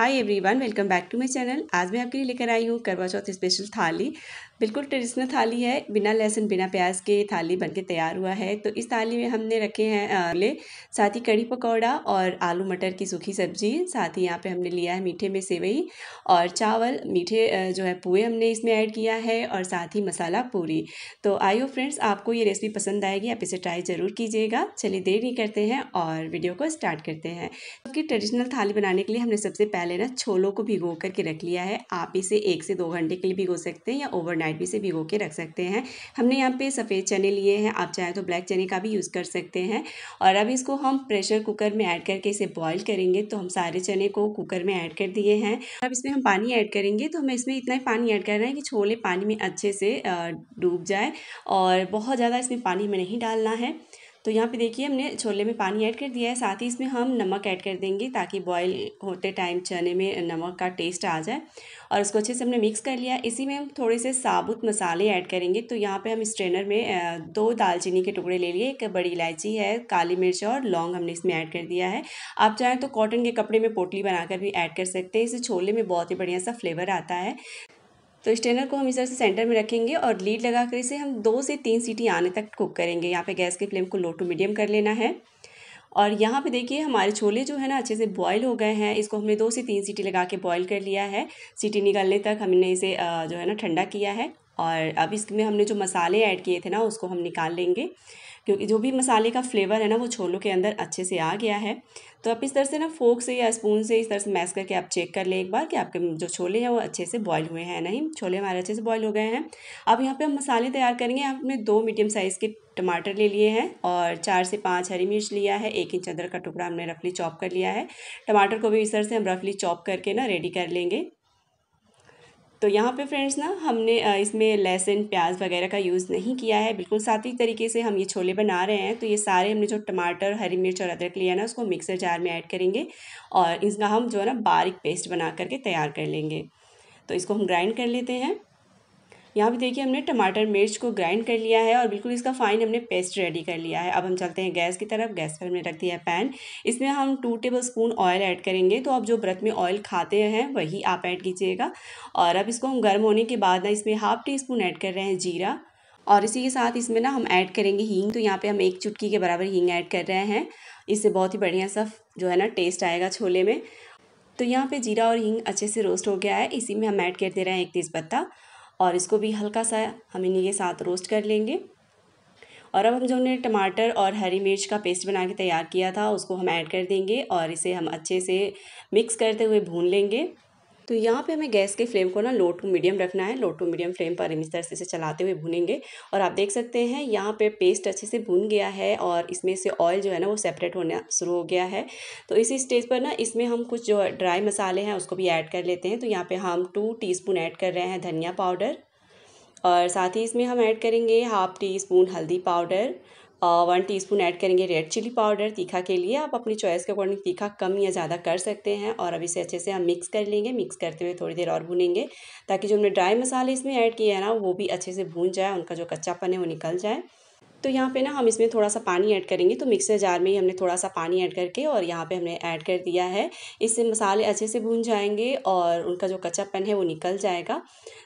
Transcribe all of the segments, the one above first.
hi everyone welcome back to my channel आज मैं आपके लिए लेकर आई हूँ करवा चौथ स्पेशल थाली बिल्कुल ट्रेडिशनल थाली है बिना लहसुन बिना प्याज के थाली बनके तैयार हुआ है तो इस थाली में हमने रखे हैं ले साथ ही कड़ी पकौड़ा और आलू मटर की सूखी सब्जी साथ ही यहाँ पे हमने लिया है मीठे में सेवई और चावल मीठे जो है पुए हमने इसमें ऐड किया है और साथ ही मसाला पूरी तो आइयो फ्रेंड्स आपको ये रेसिपी पसंद आएगी आप इसे ट्राई ज़रूर कीजिएगा चलिए देर नहीं करते हैं और वीडियो को स्टार्ट करते हैं आपकी ट्रेडिशनल थाली बनाने के लिए हमने सबसे पहले लेना छोलों को भिगो करके रख लिया है आप इसे एक से दो घंटे के लिए भिगो सकते हैं या ओवरनाइट भी इसे भिगो के रख सकते हैं हमने यहाँ पे सफ़ेद चने लिए हैं आप चाहे तो ब्लैक चने का भी यूज़ कर सकते हैं और अब इसको हम प्रेशर कुकर में ऐड करके इसे बॉयल करेंगे तो हम सारे चने को कुकर में ऐड कर दिए हैं अब इसमें हम पानी ऐड करेंगे तो हमें इसमें इतना ही पानी ऐड करना है कि छोले पानी में अच्छे से डूब जाए और बहुत ज़्यादा इसमें पानी में नहीं डालना है तो यहाँ पे देखिए हमने छोले में पानी ऐड कर दिया है साथ ही इसमें हम नमक ऐड कर देंगे ताकि बॉयल होते टाइम चने में नमक का टेस्ट आ जाए और उसको अच्छे से हमने मिक्स कर लिया इसी में हम थोड़े से साबुत मसाले ऐड करेंगे तो यहाँ पे हम स्ट्रेनर में दो दालचीनी के टुकड़े ले लिए एक बड़ी इलायची है काली मिर्च और लौंग हमने इसमें ऐड कर दिया है आप चाहें तो कॉटन के कपड़े में पोटली बनाकर भी ऐड कर सकते हैं इसे छोले में बहुत ही बढ़िया सा फ्लेवर आता है तो स्टेनर को हम इस तरह से सेंटर में रखेंगे और लीड लगा कर इसे हम दो से तीन सीटी आने तक कुक करेंगे यहाँ पे गैस के फ्लेम को लो टू मीडियम कर लेना है और यहाँ पे देखिए हमारे छोले जो है ना अच्छे से बॉईल हो गए हैं इसको हमने दो से तीन सीटी लगा के बॉईल कर लिया है सीटी निकालने तक हमने इसे जो है ना ठंडा किया है और अब इसमें हमने जो मसाले ऐड किए थे ना उसको हम निकाल लेंगे क्योंकि जो भी मसाले का फ्लेवर है ना वो छोलों के अंदर अच्छे से आ गया है तो आप इस तरह से ना फोक से या स्पून से इस तरह से मैस करके आप चेक कर लें एक बार कि आपके जो छोले हैं वो अच्छे से बॉयल हुए हैं नहीं छोले हमारे अच्छे से बॉयल हो गए हैं अब यहाँ पे हम मसाले तैयार करेंगे आपने दो मीडियम साइज़ के टमाटर ले लिए हैं और चार से पाँच हरी मिर्च लिया है एक इंच अदरक का टुकड़ा हमने रफली चॉप कर लिया है टमाटर को भी इस तरह से हम रफली चॉप करके ना रेडी कर लेंगे तो यहाँ पे फ्रेंड्स ना हमने इसमें लहसुन प्याज वगैरह का यूज़ नहीं किया है बिल्कुल ही तरीके से हम ये छोले बना रहे हैं तो ये सारे हमने जो टमाटर हरी मिर्च और अदरक लिया ना उसको मिक्सर जार में ऐड करेंगे और इसका हम जो है ना बारीक पेस्ट बना करके तैयार कर लेंगे तो इसको हम ग्राइंड कर लेते हैं यहाँ पे देखिए हमने टमाटर मिर्च को ग्राइंड कर लिया है और बिल्कुल इसका फाइन हमने पेस्ट रेडी कर लिया है अब हम चलते हैं गैस की तरफ गैस पर हमने रख दिया है पैन इसमें हम two tablespoon oil add करेंगे तो आप जो व्रत में ऑयल खाते हैं वही आप ऐड कीजिएगा और अब इसको हम गर्म होने के बाद ना इसमें हाफ टी स्पून ऐड कर रहे हैं जीरा और इसी के साथ इसमें ना हम ऐड करेंगे हींग तो यहाँ पे हम एक चुटकी के बराबर हींग ऐड कर रहे हैं इससे बहुत ही बढ़िया सा जो है ना टेस्ट आएगा छोले में तो यहाँ पे जीरा और हींग अच्छे से रोस्ट हो गया है इसी में हम ऐड कर दे रहे हैं एक पत्ता और इसको भी हल्का सा हम इन्हीं के साथ रोस्ट कर लेंगे और अब हम जो हमने टमाटर और हरी मिर्च का पेस्ट बना के तैयार किया था उसको हम ऐड कर देंगे और इसे हम अच्छे से मिक्स करते हुए भून लेंगे तो यहाँ पे हमें गैस के फ्लेम को ना लो टू मीडियम रखना है लो टू मीडियम फ्लेम पर हम इस तरह से चलाते हुए भुनेंगे और आप देख सकते हैं यहाँ पे पेस्ट अच्छे से भुन गया है और इसमें से ऑयल जो है ना वो सेपरेट होना शुरू हो गया है तो इसी स्टेज पर ना इसमें हम कुछ जो ड्राई मसाले हैं उसको भी ऐड कर लेते हैं तो यहाँ पर हम टू टी ऐड कर रहे हैं धनिया पाउडर और साथ ही इसमें हम ऐड करेंगे हाफ़ टी स्पून हल्दी पाउडर वन टीस्पून ऐड करेंगे रेड चिली पाउडर तीखा के लिए आप अपनी चॉइस के अकॉर्डिंग तीखा कम या ज़्यादा कर सकते हैं और अब इसे अच्छे से हम मिक्स कर लेंगे मिक्स करते हुए थोड़ी देर और भूनेंगे ताकि जो हमने ड्राई मसाले इसमें ऐड किए हैं ना वो भी अच्छे से भून जाए उनका जो कच्चापन है वो निकल जाए तो यहाँ पे ना हम इसमें थोड़ा सा पानी ऐड करेंगे तो मिक्सर जार में ही हमने थोड़ा सा पानी ऐड करके और यहाँ पे हमने ऐड कर दिया है इससे मसाले अच्छे से भून जाएंगे और उनका जो कच्चापन है वो निकल जाएगा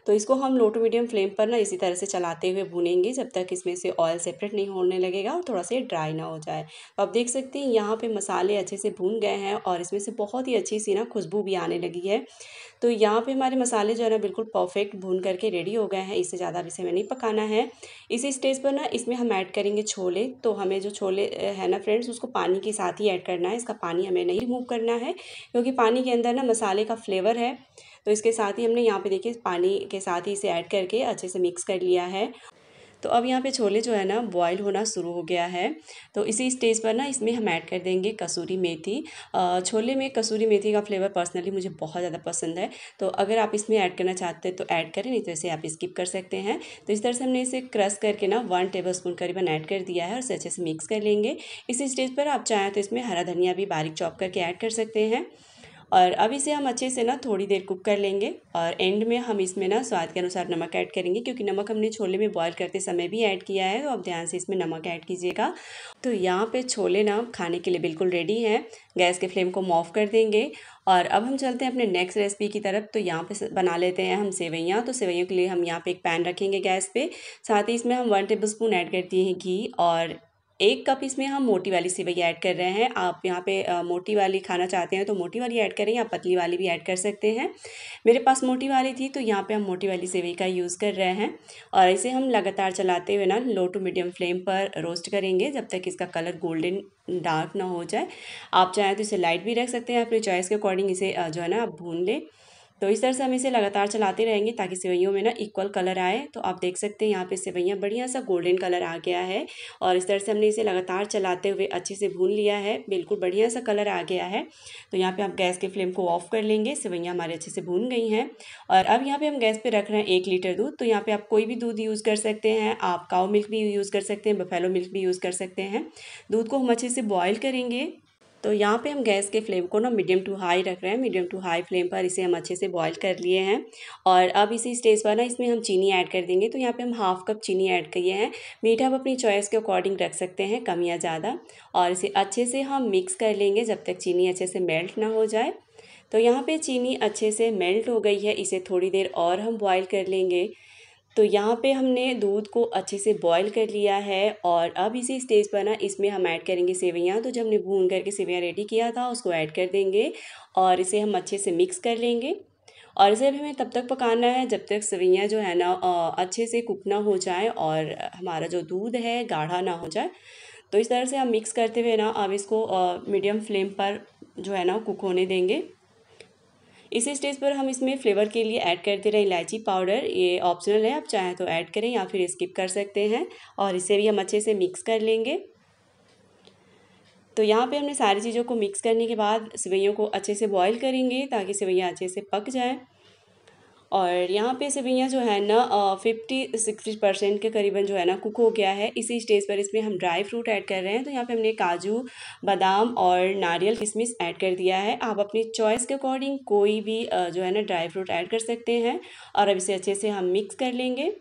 तो इसको हम लो टू मीडियम फ्लेम पर ना इसी तरह से चलाते हुए भूनेंगे जब तक इसमें से ऑयल सेपरेट नहीं होने लगेगा और थोड़ा सा ड्राई ना हो जाए तो आप देख सकते हैं यहाँ पर मसाले अच्छे से भून गए हैं और इसमें से बहुत ही अच्छी सी ना खुशबू भी आने लगी है तो यहाँ पे हमारे मसाले जो है ना बिल्कुल परफेक्ट भून करके रेडी हो गए हैं इससे ज़्यादा अभी से हमें नहीं पकाना है इसी स्टेज पर ना इसमें हम ऐड करेंगे छोले तो हमें जो छोले है ना फ्रेंड्स उसको पानी के साथ ही ऐड करना है इसका पानी हमें नहीं रिमूव करना है क्योंकि पानी के अंदर ना मसाले का फ्लेवर है तो इसके साथ ही हमने यहाँ पर देखिए पानी के साथ ही इसे ऐड करके अच्छे से मिक्स कर लिया है तो अब यहाँ पे छोले जो है ना बॉयल होना शुरू हो गया है तो इसी स्टेज पर ना इसमें हम ऐड कर देंगे कसूरी मेथी छोले में कसूरी मेथी का फ्लेवर पर्सनली मुझे बहुत ज़्यादा पसंद है तो अगर आप इसमें ऐड करना चाहते हैं तो ऐड करें नहीं तो इसे आप स्किप कर सकते हैं तो इस तरह से हमने इसे क्रश करके ना वन टेबल स्पून करीबन ऐड कर दिया है और इसे अच्छे से मिक्स कर लेंगे इसी स्टेज पर आप चाहें तो इसमें हरा धनिया भी बारीक चॉप करके ऐड कर सकते हैं और अब इसे हम अच्छे से ना थोड़ी देर कुक कर लेंगे और एंड में हम इसमें ना स्वाद के अनुसार नमक ऐड करेंगे क्योंकि नमक हमने छोले में बॉईल करते समय भी ऐड किया है तो आप ध्यान से इसमें नमक ऐड कीजिएगा तो यहाँ पे छोले ना खाने के लिए बिल्कुल रेडी हैं गैस के फ्लेम को मॉफ कर देंगे और अब हम चलते हैं अपने नेक्स्ट रेसिपी की तरफ तो यहाँ पे बना लेते हैं हम सेवैयाँ तो सेवैयों के लिए हम यहाँ पे एक पैन रखेंगे गैस पे साथ ही इसमें हम वन टेबल स्पून ऐड कर दिए हैं घी और एक कप इसमें हम मोटी वाली सेवई ऐड कर रहे हैं आप यहाँ पे आ, मोटी वाली खाना चाहते हैं तो मोटी वाली ऐड करें या पतली वाली भी ऐड कर सकते हैं मेरे पास मोटी वाली थी तो यहाँ पे हम मोटी वाली सेवई का यूज़ कर रहे हैं और इसे हम लगातार चलाते हुए ना लो टू मीडियम फ्लेम पर रोस्ट करेंगे जब तक इसका कलर गोल्डन डार्क ना हो जाए आप चाहें तो इसे लाइट भी रख सकते हैं अपनी चॉइस के अकॉर्डिंग इसे जो है ना आप भून लें तो इस तरह से हम इसे लगातार चलाते रहेंगे ताकि सेवैयों में ना इक्वल कलर आए तो आप देख सकते हैं यहाँ पे सेवैयाँ बढ़िया सा गोल्डन कलर आ गया है और इस तरह से हमने इसे लगातार चलाते हुए अच्छे से भून लिया है बिल्कुल बढ़िया सा कलर आ गया है तो यहाँ पर आप गैस के फ्लेम को ऑफ कर लेंगे सेवैयाँ हमारे अच्छे से भून गई हैं और अब यहाँ पर हम गैस पर रख रहे हैं एक लीटर दूध तो यहाँ पर आप कोई भी दूध यूज़ कर सकते हैं आप काओ मिल्क भी यूज़ कर सकते हैं बफेलो मिल्क भी यूज़ कर सकते हैं दूध को हम अच्छे से बॉयल करेंगे तो यहाँ पे हम गैस के फ्लेम को ना मीडियम टू हाई रख रहे हैं मीडियम टू हाई फ्लेम पर इसे हम अच्छे से बॉईल कर लिए हैं और अब इसी स्टेज पर ना इसमें हम चीनी ऐड कर देंगे तो यहाँ पे हम हाफ़ कप चीनी ऐड किए हैं मीठा आप अपनी चॉइस के अकॉर्डिंग रख सकते हैं कम या ज़्यादा और इसे अच्छे से हम मिक्स कर लेंगे जब तक चीनी अच्छे से मेल्ट ना हो जाए तो यहाँ पर चीनी अच्छे से मेल्ट हो गई है इसे थोड़ी देर और हम बॉयल कर लेंगे तो यहाँ पे हमने दूध को अच्छे से बॉईल कर लिया है और अब इसी स्टेज पर ना इसमें हम ऐड करेंगे सेवैयाँ तो जब हमने भून करके सेवैयाँ रेडी किया था उसको ऐड कर देंगे और इसे हम अच्छे से मिक्स कर लेंगे और इसे भी हमें तब तक पकाना है जब तक सेवैयाँ जो है ना अच्छे से कुक ना हो जाए और हमारा जो दूध है गाढ़ा ना हो जाए तो इस तरह से हम मिक्स करते हुए ना अब इसको मीडियम फ्लेम पर जो है ना कुक होने देंगे इसी स्टेज पर हम इसमें फ्लेवर के लिए ऐड करते रहें रहे इलायची पाउडर ये ऑप्शनल है आप चाहें तो ऐड करें या फिर स्किप कर सकते हैं और इसे भी हम अच्छे से मिक्स कर लेंगे तो यहाँ पे हमने सारी चीज़ों को मिक्स करने के बाद सेवैयों को अच्छे से बॉईल करेंगे ताकि सेवैयाँ अच्छे से पक जाएँ और यहाँ पे सेवैयाँ जो है ना फिफ्टी सिक्सटी परसेंट के करीबन जो है ना कुक हो गया है इसी स्टेज पर इसमें हम ड्राई फ्रूट ऐड कर रहे हैं तो यहाँ पे हमने काजू बादाम और नारियल किशमिश ऐड कर दिया है आप अपनी चॉइस के अकॉर्डिंग कोई भी जो है ना ड्राई फ्रूट ऐड कर सकते हैं और अब इसे अच्छे से हम मिक्स कर लेंगे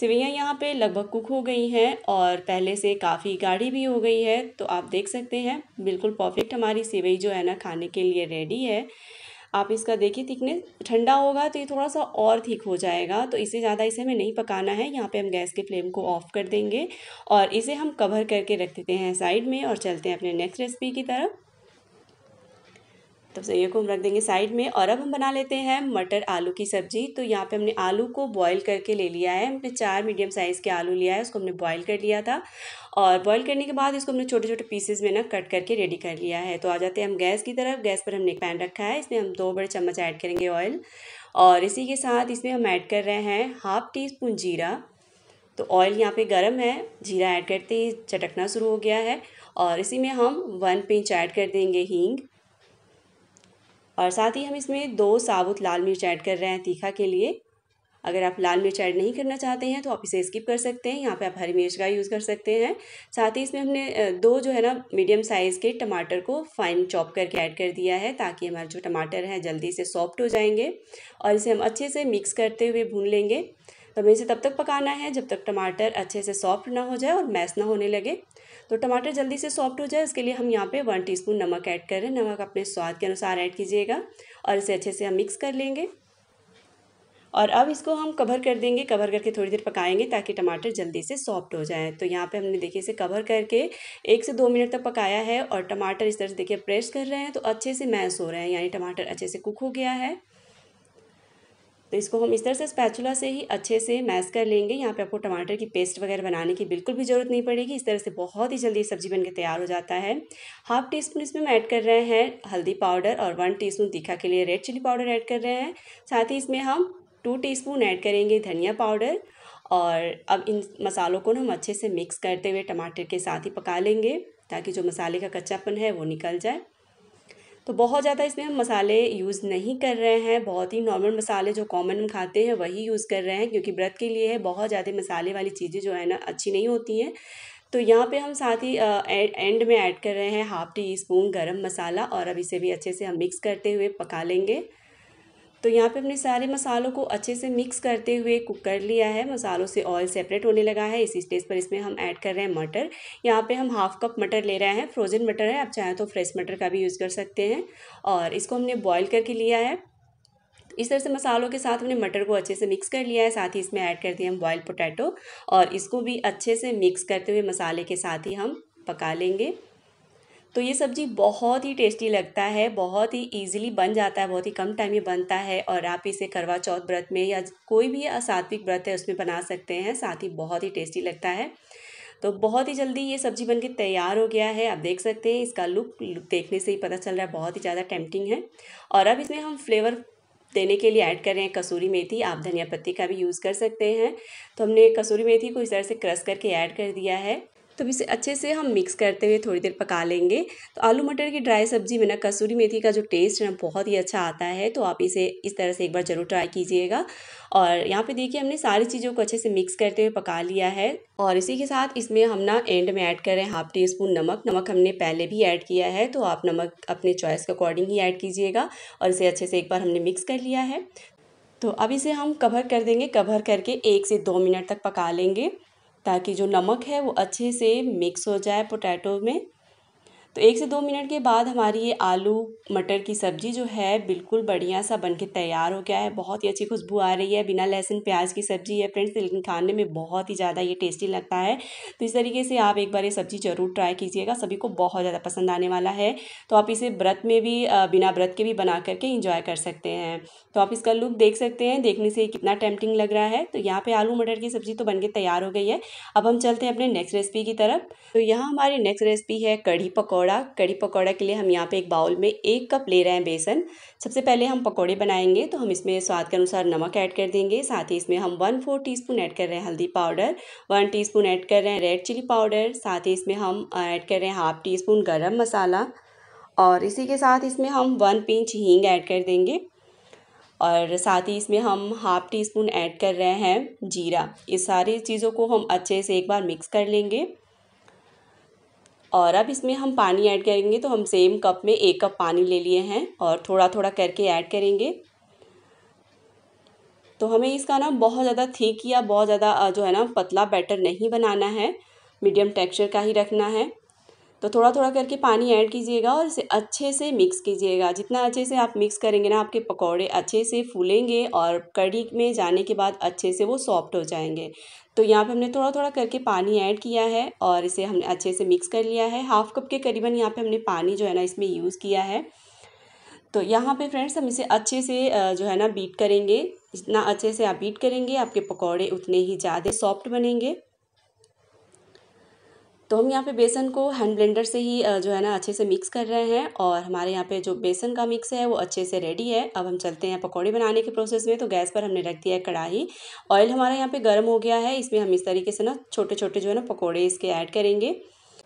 सिवैयाँ यहाँ पे लगभग कुक हो गई हैं और पहले से काफ़ी गाढ़ी भी हो गई है तो आप देख सकते हैं बिल्कुल परफेक्ट हमारी सिवई जो है ना खाने के लिए रेडी है आप इसका देखिए थिकनेस ठंडा होगा तो ये थोड़ा सा और थिक हो जाएगा तो इसे ज़्यादा इसे हमें नहीं पकाना है यहाँ पे हम गैस के फ्लेम को ऑफ़ कर देंगे और इसे हम कवर करके रख देते हैं साइड में और चलते हैं अपने नेक्स्ट रेसिपी की तरफ तो सेवैया को हम रख देंगे साइड में और अब हम बना लेते हैं मटर आलू की सब्ज़ी तो यहाँ पे हमने आलू को बॉईल करके ले लिया है हमने चार मीडियम साइज़ के आलू लिया है उसको हमने बॉईल कर लिया था और बॉईल करने के बाद इसको हमने छोटे छोटे पीसेस में ना कट करके रेडी कर लिया है तो आ जाते हैं हम गैस की तरफ गैस पर हमने एक पैन रखा है इसमें हम दो बड़े चम्मच ऐड करेंगे ऑयल और इसी के साथ इसमें हम ऐड कर रहे हैं हाफ़ टी स्पून जीरा तो ऑयल यहाँ पे गर्म है जीरा ऐड करते ही चटकना शुरू हो गया है और इसी में हम वन पिंच ऐड कर देंगे हींग और साथ ही हम इसमें दो साबुत लाल मिर्च ऐड कर रहे हैं तीखा के लिए अगर आप लाल मिर्च ऐड नहीं करना चाहते हैं तो आप इसे स्किप कर सकते हैं यहाँ पे आप हरी मिर्च का यूज़ कर सकते हैं साथ ही इसमें हमने दो जो है ना मीडियम साइज़ के टमाटर को फाइन चॉप करके ऐड कर दिया है ताकि हमारे जो टमाटर हैं जल्दी से सॉफ्ट हो जाएंगे और इसे हम अच्छे से मिक्स करते हुए भून लेंगे तो हमें इसे तब तक पकाना है जब तक टमाटर अच्छे से सॉफ्ट ना हो जाए और मैस ना होने लगे तो टमाटर जल्दी से सॉफ्ट हो जाए इसके लिए हम यहाँ पे वन टीस्पून नमक ऐड कर रहे हैं नमक अपने स्वाद के अनुसार ऐड कीजिएगा और इसे अच्छे से हम मिक्स कर लेंगे और अब इसको हम कवर कर देंगे कवर करके थोड़ी देर पकाएंगे ताकि टमाटर जल्दी से सॉफ्ट हो जाए तो यहाँ पे हमने देखिए इसे कवर करके एक से दो मिनट तक पकाया है और टमाटर इस तरह से देखिए प्रेस कर रहे हैं तो अच्छे से मैश हो रहे हैं यानी टमाटर अच्छे से कुक हो गया है तो इसको हम इस तरह से स्पैचुला से ही अच्छे से मैश कर लेंगे यहाँ पे आपको टमाटर की पेस्ट वगैरह बनाने की बिल्कुल भी ज़रूरत नहीं पड़ेगी इस तरह से बहुत ही जल्दी सब्जी बनकर तैयार हो जाता है हाफ टी स्पून इसमें हम ऐड कर रहे हैं हल्दी पाउडर और वन टीस्पून तीखा के लिए रेड चिली पाउडर ऐड कर रहे हैं साथ ही इसमें हम टू टीस्पून ऐड करेंगे धनिया पाउडर और अब इन मसालों को हम अच्छे से मिक्स करते हुए टमाटर के साथ ही पका लेंगे ताकि जो मसाले का कच्चापन है वो निकल जाए तो बहुत ज़्यादा इसमें हम मसाले यूज़ नहीं कर रहे हैं बहुत ही नॉर्मल मसाले जो कॉमन हम खाते हैं वही यूज़ कर रहे हैं क्योंकि व्रत के लिए है बहुत ज़्यादा मसाले वाली चीज़ें जो है ना अच्छी नहीं होती हैं तो यहाँ पे हम साथ ही एंड में ऐड कर रहे हैं हाफ़ टी स्पून गरम मसाला और अब इसे भी अच्छे से हम मिक्स करते हुए पका लेंगे तो यहाँ पे हमने सारे मसालों को अच्छे से मिक्स करते हुए कुक कर लिया है मसालों से ऑयल सेपरेट होने लगा है इसी स्टेज पर इसमें हम ऐड कर रहे हैं मटर यहाँ पे हम हाफ कप मटर ले रहे हैं फ्रोजन मटर है आप चाहें तो फ्रेश मटर का भी यूज़ कर सकते हैं और इसको हमने बॉयल करके लिया है इस तरह से मसालों के साथ हमने मटर को अच्छे से मिक्स कर लिया है साथ ही इसमें ऐड कर दिया हम बॉयल पोटैटो और इसको भी अच्छे से मिक्स करते हुए मसाले के साथ ही हम पका लेंगे तो ये सब्ज़ी बहुत ही टेस्टी लगता है बहुत ही ईजिली बन जाता है बहुत ही कम टाइम में बनता है और आप इसे करवा चौथ व्रत में या कोई भी सात्विक व्रत है उसमें बना सकते हैं साथ ही बहुत ही टेस्टी लगता है तो बहुत ही जल्दी ये सब्ज़ी बनके तैयार हो गया है आप देख सकते हैं इसका लुक देखने से ही पता चल रहा है बहुत ही ज़्यादा टेम्पटिंग है और अब इसमें हम फ्लेवर देने के लिए ऐड कर रहे हैं कसूरी मेथी आप धनिया पत्ती का भी यूज़ कर सकते हैं तो हमने कसूरी मेथी को इस तरह से क्रश करके ऐड कर दिया है तब तो इसे अच्छे से हम मिक्स करते हुए थोड़ी देर पका लेंगे तो आलू मटर की ड्राई सब्जी में ना कसूरी मेथी का जो टेस्ट है ना बहुत ही अच्छा आता है तो आप इसे इस तरह से एक बार ज़रूर ट्राई कीजिएगा और यहाँ पे देखिए हमने सारी चीज़ों को अच्छे से मिक्स करते हुए पका लिया है और इसी के साथ इसमें हम ना एंड में ऐड करें हाफ टी स्पून नमक नमक हमने पहले भी ऐड किया है तो आप नमक अपने चॉइस के अकॉर्डिंग ही ऐड कीजिएगा और इसे अच्छे से एक बार हमने मिक्स कर लिया है तो अब इसे हम कवर कर देंगे कवर करके एक से दो मिनट तक पका लेंगे ताकि जो नमक है वो अच्छे से मिक्स हो जाए पोटैटो में तो एक से दो मिनट के बाद हमारी ये आलू मटर की सब्ज़ी जो है बिल्कुल बढ़िया सा बन के तैयार हो गया है बहुत ही अच्छी खुशबू आ रही है बिना लहसुन प्याज की सब्ज़ी है फ्रेंड्स लेकिन खाने में बहुत ही ज़्यादा ये टेस्टी लगता है तो इस तरीके से आप एक बार ये सब्ज़ी ज़रूर ट्राई कीजिएगा सभी को बहुत ज़्यादा पसंद आने वाला है तो आप इसे व्रत में भी बिना व्रत के भी बना करके इंजॉय कर सकते हैं तो आप इसका लुक देख सकते हैं देखने से कितना टेम्पटिंग लग रहा है तो यहाँ पर आलू मटर की सब्ज़ी तो बन के तैयार हो गई है अब हम चलते हैं अपने नेक्स्ट रेसिपी की तरफ तो यहाँ हमारी नेक्स्ट रेसिपी है कढ़ी पकौड़ा पकौड़ा कड़ी पकौड़ा के लिए हम यहाँ पे एक बाउल में एक कप ले रहे हैं बेसन सबसे पहले हम पकौड़े बनाएंगे तो हम इसमें स्वाद के अनुसार नमक ऐड कर देंगे साथ ही इसमें हम वन फोर टी ऐड कर रहे हैं हल्दी पाउडर वन टी ऐड कर रहे हैं रेड चिली पाउडर साथ ही इसमें हम ऐड कर रहे हैं हाफ टी स्पून गर्म मसाला और इसी के साथ इसमें हम वन पिंच हींग ऐड कर देंगे और साथ ही इसमें हम हाफ़ टी स्पून ऐड कर रहे हैं जीरा इस सारी चीज़ों को हम अच्छे से एक बार मिक्स कर लेंगे और अब इसमें हम पानी ऐड करेंगे तो हम सेम कप में एक कप पानी ले लिए हैं और थोड़ा थोड़ा करके ऐड करेंगे तो हमें इसका ना बहुत ज़्यादा थिक या बहुत ज़्यादा जो है ना पतला बैटर नहीं बनाना है मीडियम टेक्सचर का ही रखना है तो थोड़ा थोड़ा करके पानी ऐड कीजिएगा और इसे अच्छे से मिक्स कीजिएगा जितना अच्छे से आप मिक्स करेंगे ना आपके पकौड़े अच्छे से फूलेंगे और कड़ी में जाने के बाद अच्छे से वो सॉफ्ट हो जाएंगे तो यहाँ पे हमने थोड़ा थोड़ा करके पानी ऐड किया है और इसे हमने अच्छे से मिक्स कर लिया है हाफ़ कप के करीबन यहाँ पे हमने पानी जो है ना इसमें यूज़ किया है तो यहाँ पे फ्रेंड्स हम इसे अच्छे से जो है ना बीट करेंगे जितना अच्छे से आप बीट करेंगे आपके पकौड़े उतने ही ज़्यादा सॉफ्ट बनेंगे तो हम यहाँ पे बेसन को हैंड ब्लेंडर से ही जो है ना अच्छे से मिक्स कर रहे हैं और हमारे यहाँ पे जो बेसन का मिक्स है वो अच्छे से रेडी है अब हम चलते हैं पकौड़े बनाने के प्रोसेस में तो गैस पर हमने रख दिया है कढ़ाई ऑयल हमारे यहाँ पे गर्म हो गया है इसमें हम इस तरीके से ना छोटे छोटे जो है ना पकौड़े इसके ऐड करेंगे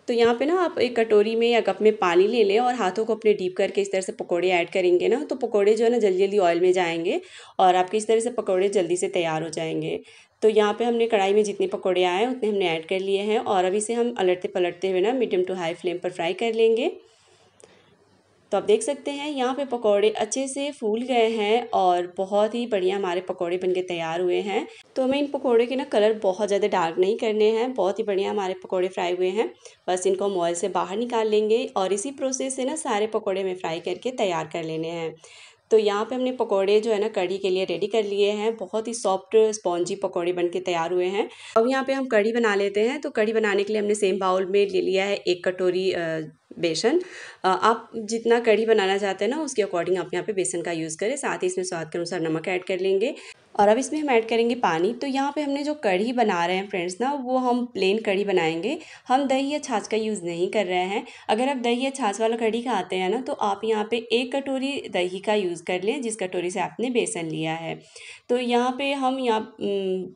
तो यहाँ पे ना आप एक कटोरी में या कप में पानी ले लें और हाथों को अपने डीप करके इस तरह से पकोड़े ऐड करेंगे ना तो पकोड़े जो है ना जल्दी जल्दी ऑयल में जाएंगे और आपके इस तरह से पकोड़े जल्दी से तैयार हो जाएंगे तो यहाँ पे हमने कढ़ाई में जितने पकौड़े आए हैं उतने हमने ऐड कर लिए हैं और अभी से हम अलटते पलटते हुए ना मीडियम टू हाई फ्लेम पर फ्राई कर लेंगे तो आप देख सकते हैं यहाँ पे पकोड़े अच्छे से फूल गए हैं और बहुत ही बढ़िया हमारे पकोड़े बनके तैयार हुए हैं तो हमें इन पकोड़े के ना कलर बहुत ज़्यादा डार्क नहीं करने हैं बहुत ही बढ़िया हमारे पकोड़े फ्राई हुए हैं बस इनको हम ऑयल से बाहर निकाल लेंगे और इसी प्रोसेस से ना सारे पकोड़े में फ्राई करके तैयार कर लेने हैं तो यहाँ पे हमने पकोड़े जो है ना कड़ी के लिए रेडी कर लिए हैं बहुत ही सॉफ्ट स्पॉन्जी पकोड़े बन के तैयार हुए हैं अब यहाँ पे हम कड़ी बना लेते हैं तो कड़ी बनाने के लिए हमने सेम बाउल में ले लिया है एक कटोरी बेसन आप जितना कढ़ी बनाना चाहते हैं ना उसके अकॉर्डिंग आप यहाँ पे बेसन का यूज़ करें साथ ही इसमें स्वाद के अनुसार नमक ऐड कर लेंगे और अब इसमें हम ऐड करेंगे पानी तो यहाँ पे हमने जो कढ़ी बना रहे हैं फ्रेंड्स ना वो हम प्लेन कढ़ी बनाएंगे हम दही या छाछ का यूज़ नहीं कर रहे हैं अगर आप दही या छाछ वाला कढ़ी खाते हैं ना तो आप यहाँ पे एक कटोरी दही का यूज़ कर लें जिस कटोरी से आपने बेसन लिया है तो यहाँ पे हम यहाँ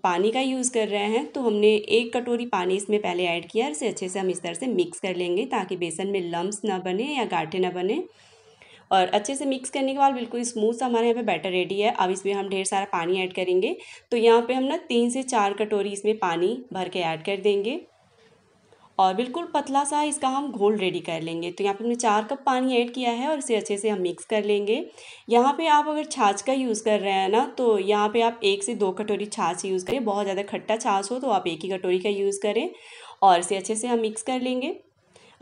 पानी का यूज़ कर रहे हैं तो हमने एक कटोरी पानी इसमें पहले ऐड किया और इसे अच्छे से हम इस तरह से मिक्स कर लेंगे ताकि बेसन में लम्ब ना बने या गाँठे ना बने और अच्छे से मिक्स करने के बाद बिल्कुल स्मूथ सा हमारे यहाँ पे बैटर रेडी है अब इसमें हम ढेर सारा पानी ऐड करेंगे तो यहाँ पे हम ना तीन से चार कटोरी इसमें पानी भर के ऐड कर देंगे और बिल्कुल पतला सा इसका हम घोल रेडी कर लेंगे तो यहाँ पे हमने चार कप पानी ऐड किया है और इसे अच्छे से हम मिक्स कर लेंगे यहाँ पे आप अगर छाछ का यूज़ कर रहे हैं ना तो यहाँ पे आप एक से दो कटोरी छाछ यूज़ करें बहुत ज़्यादा खट्टा छाछ हो तो आप एक ही कटोरी का यूज़ करें और इसे अच्छे से हम मिक्स कर लेंगे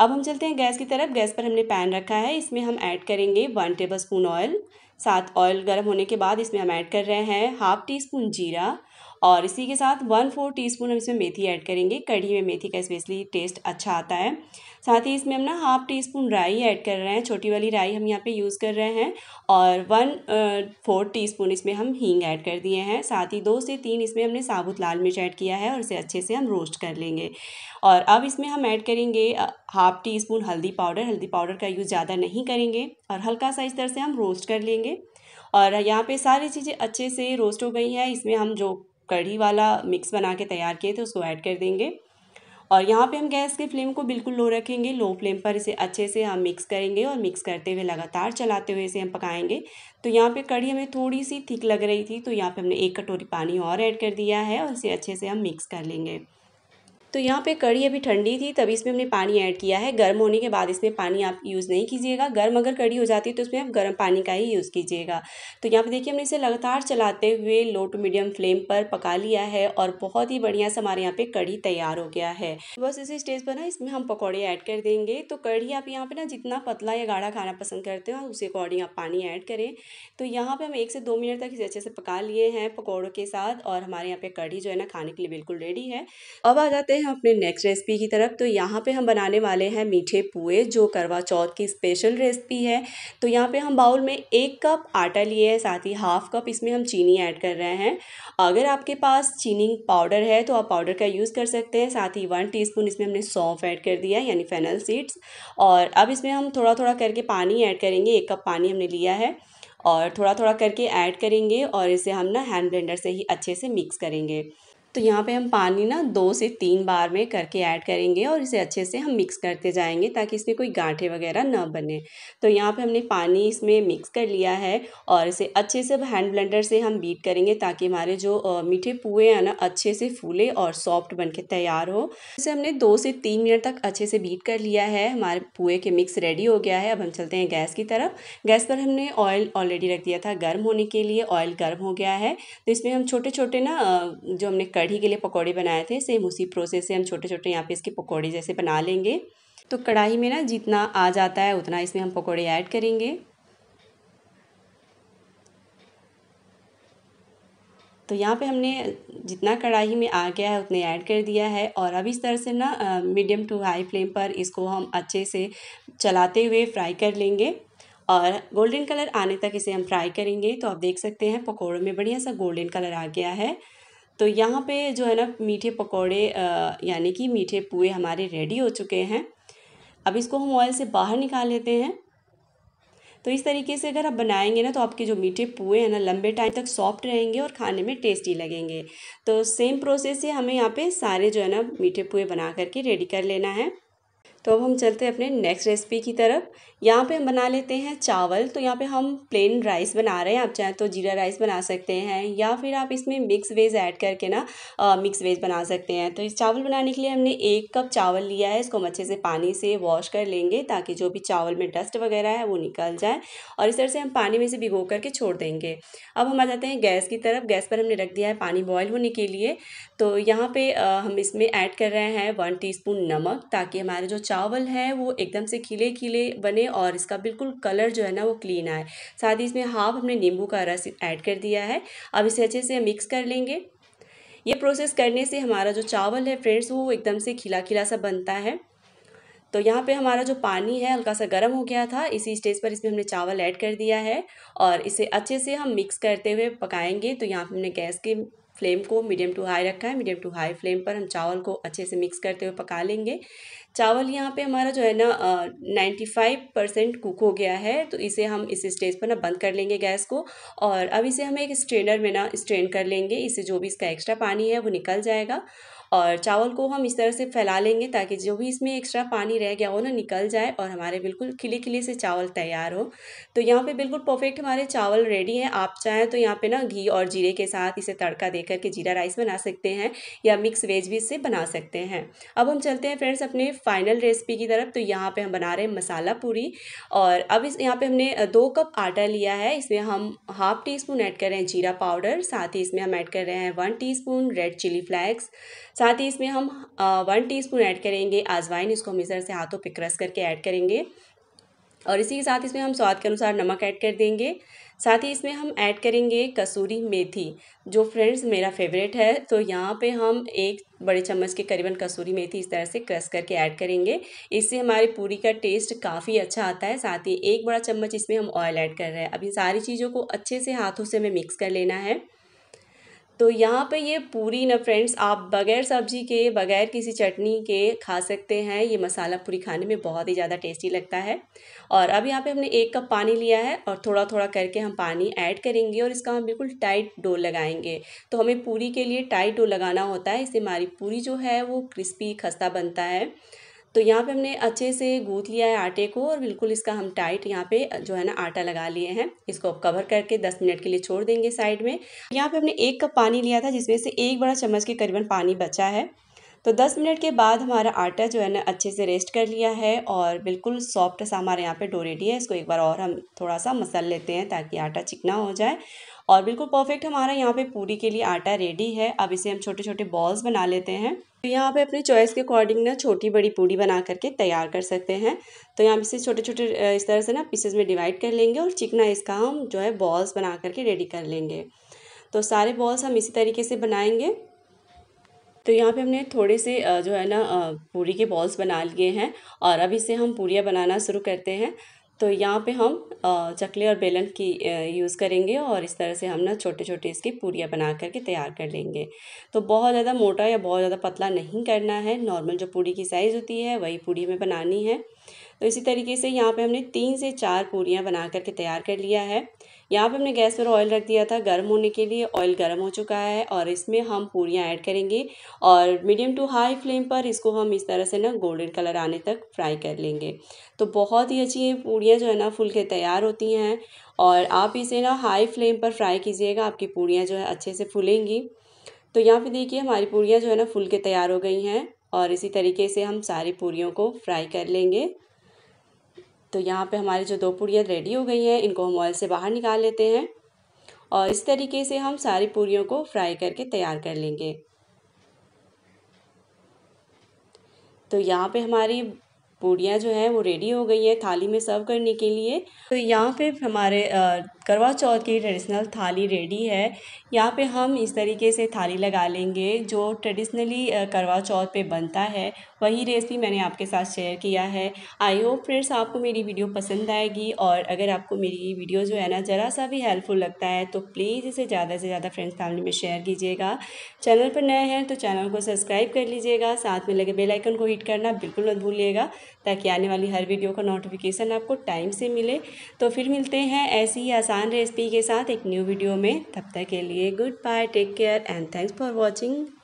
अब हम चलते हैं गैस की तरफ गैस पर हमने पैन रखा है इसमें हम ऐड करेंगे वन टेबल स्पून ऑयल साथ ऑयल गर्म होने के बाद इसमें हम ऐड कर रहे हैं हाफ़ टी स्पून जीरा और इसी के साथ वन फोर टीस्पून हम इसमें मेथी ऐड करेंगे कढ़ी में मेथी का स्पेशली टेस्ट अच्छा आता है साथ ही इसमें हम ना हाफ टी स्पून राई ऐड कर रहे हैं छोटी वाली राई हम यहाँ पे यूज़ कर रहे हैं और वन फोर टी स्पून इसमें हम हींग ऐड कर दिए हैं साथ ही दो से तीन इसमें हमने साबुत लाल मिर्च ऐड किया है और इसे अच्छे से हम रोस्ट कर लेंगे और अब इसमें हम ऐड करेंगे हाफ टी स्पून हल्दी पाउडर हल्दी पाउडर का यूज़ ज़्यादा नहीं करेंगे और हल्का सा इस तरह से हम रोस्ट कर लेंगे और यहाँ पे सारी चीज़ें अच्छे से रोस्ट हो गई हैं इसमें हम जो कढ़ी वाला मिक्स बना के तैयार किए थे उसको ऐड कर देंगे और यहाँ पे हम गैस के फ्लेम को बिल्कुल लो रखेंगे लो फ्लेम पर इसे अच्छे से हम मिक्स करेंगे और मिक्स करते हुए लगातार चलाते हुए इसे हम पकाएंगे तो यहाँ पे कढ़ी हमें थोड़ी सी थिक लग रही थी तो यहाँ पे हमने एक कटोरी पानी और ऐड कर दिया है और इसे अच्छे से हम मिक्स कर लेंगे तो यहाँ पे कड़ी अभी ठंडी थी तभी इसमें हमने पानी ऐड किया है गर्म होने के बाद इसमें पानी आप यूज़ नहीं कीजिएगा गर्म अगर कड़ी हो जाती है तो उसमें आप गर्म पानी का ही यूज़ कीजिएगा तो यहाँ पे देखिए हमने इसे लगातार चलाते हुए लो टू मीडियम फ्लेम पर पका लिया है और बहुत ही बढ़िया से हमारे यहाँ पर कड़ी तैयार हो गया है बस इसी स्टेज पर ना इसमें हम पकौड़े ऐड कर देंगे तो कढ़ी आप यहाँ पर ना जितना पतला या गाढ़ा खाना पसंद करते हो उसी अकॉर्डिंग आप पानी ऐड करें तो यहाँ पर हम एक से दो मिनट तक इसे अच्छे से पका लिए हैं पकौड़ों के साथ और हमारे यहाँ पर कड़ी जो है ना खाने के लिए बिल्कुल रेडी है अब आ जाते हैं हैं अपने नेक्स्ट रेसिपी की तरफ तो यहाँ पे हम बनाने वाले हैं मीठे पुए जो करवा चौथ की स्पेशल रेसिपी है तो यहाँ पे हम बाउल में एक कप आटा लिए है साथ ही हाफ कप इसमें हम चीनी ऐड कर रहे हैं अगर आपके पास चीनी पाउडर है तो आप पाउडर का यूज़ कर सकते हैं साथ ही वन टी इसमें हमने सौंफ ऐड कर दिया है यानी फेनल सीड्स और अब इसमें हम थोड़ा थोड़ा करके पानी ऐड करेंगे एक कप पानी हमने लिया है और थोड़ा थोड़ा करके ऐड करेंगे और इसे हम ना हैंड ब्लेंडर से ही अच्छे से मिक्स करेंगे तो यहाँ पे हम पानी ना दो से तीन बार में करके ऐड करेंगे और इसे अच्छे से हम मिक्स करते जाएंगे ताकि इसमें कोई गांठे वगैरह ना बने तो यहाँ पे हमने पानी इसमें मिक्स कर लिया है और इसे अच्छे से हैंड ब्लेंडर से हम बीट करेंगे ताकि हमारे जो मीठे पुए हैं ना अच्छे से फूले और सॉफ्ट बन के तैयार हो इसे हमने दो से तीन मिनट तक अच्छे से बीट कर लिया है हमारे पुए के मिक्स रेडी हो गया है अब हम चलते हैं गैस की तरफ गैस पर हमने ऑयल ऑलरेडी रख दिया था गर्म होने के लिए ऑयल गर्म हो गया है तो इसमें हम छोटे छोटे ना जो हमने कर कढ़ी के लिए पकौड़े बनाए थे सेम उसी प्रोसेस से हम छोटे छोटे यहाँ पे इसके पकौड़े जैसे बना लेंगे तो कढ़ाई में ना जितना आ जाता है उतना इसमें हम पकौड़े ऐड करेंगे तो यहाँ पे हमने जितना कढ़ाई में आ गया है उतने ऐड कर दिया है और अब इस तरह से ना मीडियम टू हाई फ्लेम पर इसको हम अच्छे से चलाते हुए फ्राई कर लेंगे और गोल्डन कलर आने तक इसे हम फ्राई करेंगे तो आप देख सकते हैं पकौड़ों में बढ़िया सा गोल्डन कलर आ गया है तो यहाँ पे जो है ना मीठे पकोड़े यानी कि मीठे पुए हमारे रेडी हो चुके हैं अब इसको हम ऑयल से बाहर निकाल लेते हैं तो इस तरीके से अगर आप बनाएंगे ना तो आपके जो मीठे पुए हैं ना लंबे टाइम तक सॉफ्ट रहेंगे और खाने में टेस्टी लगेंगे तो सेम प्रोसेस से हमें यहाँ पे सारे जो है ना मीठे पुए बना करके रेडी कर लेना है तो अब हम चलते हैं अपने नेक्स्ट रेसिपी की तरफ यहाँ पे हम बना लेते हैं चावल तो यहाँ पे हम प्लेन राइस बना रहे हैं आप चाहें तो जीरा राइस बना सकते हैं या फिर आप इसमें मिक्स वेज ऐड करके ना आ, मिक्स वेज बना सकते हैं तो इस चावल बनाने के लिए हमने एक कप चावल लिया है इसको हम अच्छे से पानी से वॉश कर लेंगे ताकि जो भी चावल में डस्ट वगैरह है वो निकल जाए और इस तरह से हम पानी में से भिगो करके छोड़ देंगे अब हम आ जाते हैं गैस की तरफ गैस पर हमने रख दिया है पानी बॉयल होने के लिए तो यहाँ पर हम इसमें ऐड कर रहे हैं वन टी नमक ताकि हमारे जो चावल है वो एकदम से खिले खिले बने और इसका बिल्कुल कलर जो है ना वो क्लीन आए साथ ही इसमें हाफ हमने नींबू का रस ऐड कर दिया है अब इसे अच्छे से मिक्स कर लेंगे ये प्रोसेस करने से हमारा जो चावल है फ्रेंड्स वो एकदम से खिला खिला सा बनता है तो यहाँ पे हमारा जो पानी है हल्का सा गर्म हो गया था इसी स्टेज पर इसमें हमने चावल ऐड कर दिया है और इसे अच्छे से हम मिक्स करते हुए पकाएंगे तो यहाँ पे हमने गैस के फ्लेम को मीडियम टू हाई रखा है मीडियम टू हाई फ्लेम पर हम चावल को अच्छे से मिक्स करते हुए पका लेंगे चावल यहाँ पे हमारा जो है ना नाइन्टी फाइव परसेंट कुक हो गया है तो इसे हम इस स्टेज पर ना बंद कर लेंगे गैस को और अब इसे हम एक स्ट्रेनर में ना स्ट्रेन कर लेंगे इससे जो भी इसका एक्स्ट्रा पानी है वो निकल जाएगा और चावल को हम इस तरह से फैला लेंगे ताकि जो भी इसमें एक्स्ट्रा पानी रह गया हो ना निकल जाए और हमारे बिल्कुल खिले खिले से चावल तैयार हो तो यहाँ पे बिल्कुल परफेक्ट हमारे चावल रेडी हैं आप चाहें तो यहाँ पे ना घी और जीरे के साथ इसे तड़का दे करके जीरा राइस बना सकते हैं या मिक्स वेज भी इससे बना सकते हैं अब हम चलते हैं फ्रेंड्स अपने फाइनल रेसिपी की तरफ तो यहाँ पर हम बना रहे हैं मसाला पूरी और अब इस यहाँ पर हमने दो कप आटा लिया है इसमें हम हाफ टी स्पून ऐड कर रहे हैं जीरा पाउडर साथ ही इसमें हम ऐड कर रहे हैं one tea red chilli flakes साथ ही इसमें हम वन टीस्पून ऐड करेंगे आजवाइन इसको हम इस तरह से हाथों पे क्रश करके ऐड करेंगे और इसी के साथ इसमें हम स्वाद के अनुसार नमक ऐड कर देंगे साथ ही इसमें हम ऐड करेंगे कसूरी मेथी जो फ्रेंड्स मेरा फेवरेट है तो यहाँ पे हम एक बड़े चम्मच के करीबन कसूरी मेथी इस तरह से क्रश करके ऐड करेंगे इससे हमारी पूरी का टेस्ट काफ़ी अच्छा आता है साथ ही एक बड़ा चम्मच इसमें हम ऑयल ऐड कर रहे हैं अब इन सारी चीज़ों को अच्छे से हाथों से हमें मिक्स कर लेना है तो यहाँ पे ये पूरी ना फ्रेंड्स आप बगैर सब्जी के बगैर किसी चटनी के खा सकते हैं ये मसाला पूरी खाने में बहुत ही ज़्यादा टेस्टी लगता है और अब यहाँ पे हमने एक कप पानी लिया है और थोड़ा थोड़ा करके हम पानी ऐड करेंगे और इसका हम बिल्कुल टाइट डो लगाएंगे तो हमें पूरी के लिए टाइट डो लगाना होता है इससे हमारी पूरी जो है वो क्रिस्पी खस्ता बनता है तो यहाँ पे हमने अच्छे से गूँथ लिया है आटे को और बिल्कुल इसका हम टाइट यहाँ पे जो है ना आटा लगा लिए हैं इसको अब कवर करके दस मिनट के लिए छोड़ देंगे साइड में यहाँ पे हमने एक कप पानी लिया था जिसमें से एक बड़ा चम्मच के करीबन पानी बचा है तो 10 मिनट के बाद हमारा आटा जो है ना अच्छे से रेस्ट कर लिया है और बिल्कुल सॉफ्ट सा हमारे यहाँ पे डो रेडी है इसको एक बार और हम थोड़ा सा मसल लेते हैं ताकि आटा चिकना हो जाए और बिल्कुल परफेक्ट हमारा यहाँ पे पूरी के लिए आटा रेडी है अब इसे हम छोटे छोटे बॉल्स बना लेते हैं तो यहाँ पे अपने चॉइस के अकॉर्डिंग ना छोटी बड़ी पूड़ी बना करके तैयार कर सकते हैं तो यहाँ इसे छोटे छोटे इस तरह से ना पीसेज में डिवाइड कर लेंगे और चिकना इसका हम जो है बॉल्स बना करके रेडी कर लेंगे तो सारे बॉल्स हम इसी तरीके से बनाएंगे तो यहाँ पे हमने थोड़े से जो है ना पूरी के बॉल्स बना लिए हैं और अब इसे हम पूरियाँ बनाना शुरू करते हैं तो यहाँ पे हम चकले और बेलन की यूज़ करेंगे और इस तरह से हम ना छोटे छोटे इसकी पूरियाँ बना करके तैयार कर लेंगे तो बहुत ज़्यादा मोटा या बहुत ज़्यादा पतला नहीं करना है नॉर्मल जो पूड़ी की साइज़ होती है वही पूड़ी हमें बनानी है तो इसी तरीके से यहाँ पे हमने तीन से चार पूरियाँ बना करके तैयार कर लिया है यहाँ पे हमने गैस पर ऑयल रख दिया था गर्म होने के लिए ऑयल गर्म हो चुका है और इसमें हम पूरियाँ ऐड करेंगे और मीडियम टू हाई फ्लेम पर इसको हम इस तरह से ना गोल्डन कलर आने तक फ्राई कर लेंगे तो बहुत ही अच्छी ये जो है ना फुल के तैयार होती हैं और आप इसे ना हाई फ्लेम पर फ्राई कीजिएगा आपकी पूड़ियाँ जो है अच्छे से फूलेंगी तो यहाँ पे देखिए हमारी पूड़ियाँ जो है ना फुल के तैयार हो गई हैं और इसी तरीके से हम सारी पूड़ियों को फ्राई कर लेंगे तो यहाँ पे हमारी जो दो पूड़ियाँ रेडी हो गई हैं इनको हम ऑयल से बाहर निकाल लेते हैं और इस तरीके से हम सारी पूड़ियों को फ्राई करके तैयार कर लेंगे तो यहाँ पे हमारी पूड़ियाँ जो हैं वो रेडी हो गई हैं थाली में सर्व करने के लिए तो यहाँ पे हमारे करवा चौथ की ट्रेडिशनल थाली रेडी है यहाँ पे हम इस तरीके से थाली लगा लेंगे जो ट्रेडिशनली करवा चौथ पे बनता है वही रेसिपी मैंने आपके साथ शेयर किया है आई होप फ्रेंड्स आपको मेरी वीडियो पसंद आएगी और अगर आपको मेरी वीडियो जो है ना ज़रा सा भी हेल्पफुल लगता है तो प्लीज़ इसे ज़्यादा से ज़्यादा फ्रेंड्स फैमिली में शेयर कीजिएगा चैनल पर नए हैं तो चैनल को सब्सक्राइब कर लीजिएगा साथ में लगे बेलाइकन को हिट करना बिल्कुल मत भूलिएगा ताकि आने वाली हर वीडियो का नोटिफिकेशन आपको टाइम से मिले तो फिर मिलते हैं ऐसी ही आसान रेसिपी के साथ एक न्यू वीडियो में तब तक के लिए good bye take care and thanks for watching